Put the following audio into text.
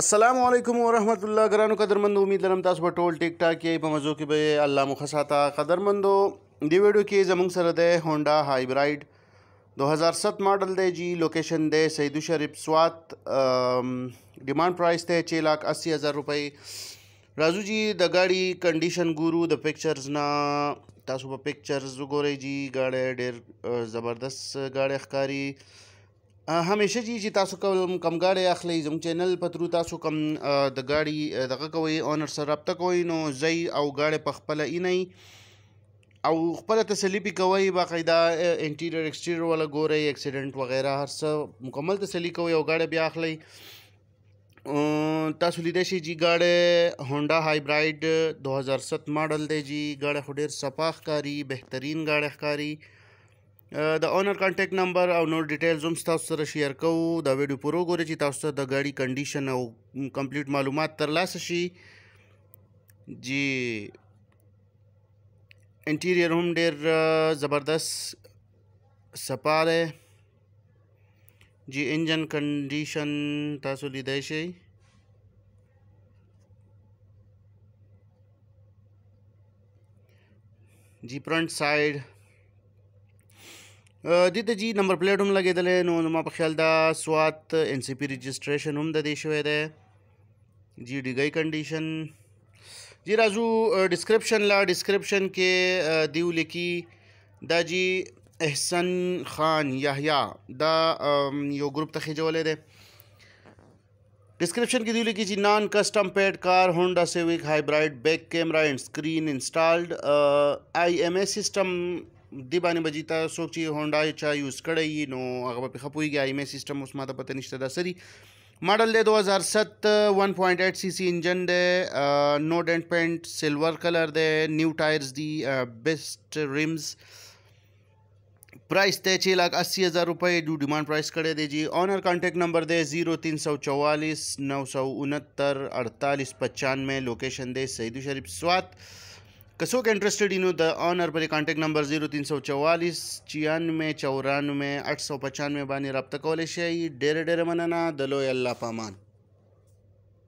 السلام علیکم ورحمۃ اللہ ګرانو قدرمندو امید لرم تاسو په ټول ټیک ټاک کې په مزو کې به الله مو خساته قدرمندو دی ویډیو کې زموږ سره ده هونډا هایبرایډ 2007 ماډل دی جی لوکیشن دی سیدو شریف سوات ډیماند پرایس ته 6 لک 80 هزار روپۍ راجو جی د گاډي کنډیشن ګورو د پکچرز نه تاسو په پکچرز وګورئ جی گاډي ډېر زبردست گاډي ښکاری همیشه چې تاسو کوم کم گاډي اخلي زموږ چینل په ترو تاسو کم د گاډي دغه کوي اونر سره رابطه کوي نو زی او گاډي په خپل اینه او خپل تسلی پی کوي باقاعده انټیریور ایکسټیریور ولا ګوري اکسیډنٹ وغیرہ هر څه مکمل تسلی کوي او گاډي بیا اخلي تاسو لیدئ شئ چې ګاډه هونډا هایبرایډ 2007 ماډل دی چې ګاډه خډیر صفاح کاری بهترین ګاډه ښکاری د اونر کانټیکټ نمبر او نور ډیټیلز هم تاسو سره شیر کوو دا ویډیو پورو ګورئ چې تاسو ته د ګاډي کنډیشن او کمپلیټ معلومات ترلاسه شي جی انټیریئر هم ډیر uh, زبردست سپا دی جی انجن کنډیشن تاسو لیدای شئ جی فرنٹ سایډ ದಿತ್ತಜಿ number plate ಹುಮ್ಲಾಗಿದ್ದಲೆ ನಮ್ಮ ಪಕ್ಷಲ್ದ ಸ್ವಾತ್ ಎನ್ ಸಿ ಪಿ ರಿಜಿಸ್ಟ್ರೇಷನ್ ಹುಮ್ದ ದೇಶವಿದೆ जी दी गई कंडीशन जी राजू डिस्क्रिप्शन ला डिस्क्रिप्शन के दीव लिखी दा जी एहसन खान याहिया दा यो ग्रुप तक खिजोले दे डिस्क्रिप्शन की दीव लिखी जी non custom paid car Honda Civic hybrid back camera and screen installed I M A system ದಿಬಾನಿ ಬಜೀತ ಸೋಚಿ ಹೋಂಡಾ ಚಾ ಯೂಸ್ ಕಡೆ ನೋ ಆಗ ಹಪುಯಿಗೆ ಐ ಎ ಸಿಸ್ಟಮ್ उस माता पता निश्चित सरी मॉडल दे 2007 1.8 सीसी इंजन दे no dent paint silver colour दे new tyres the best rims price दे छः लाख अस्सी हज़ार रुपये डू डिमांड प्राइस करे दे जी ऑनर कॉन्टेक्ट नंबर दे जीरो तीन सौ चौवालीस नौ सौ उनहत्तर अड़तालीस पचानवे लोकेशन दे सईदू शरीफ स्वात که څوک انټرېسټډ وي نو د آنر پر کانټیکټ نمبر 0344 96 94 895 باندې رابطه کولای شئ ډېر ډېر مننه د لوی الله پامان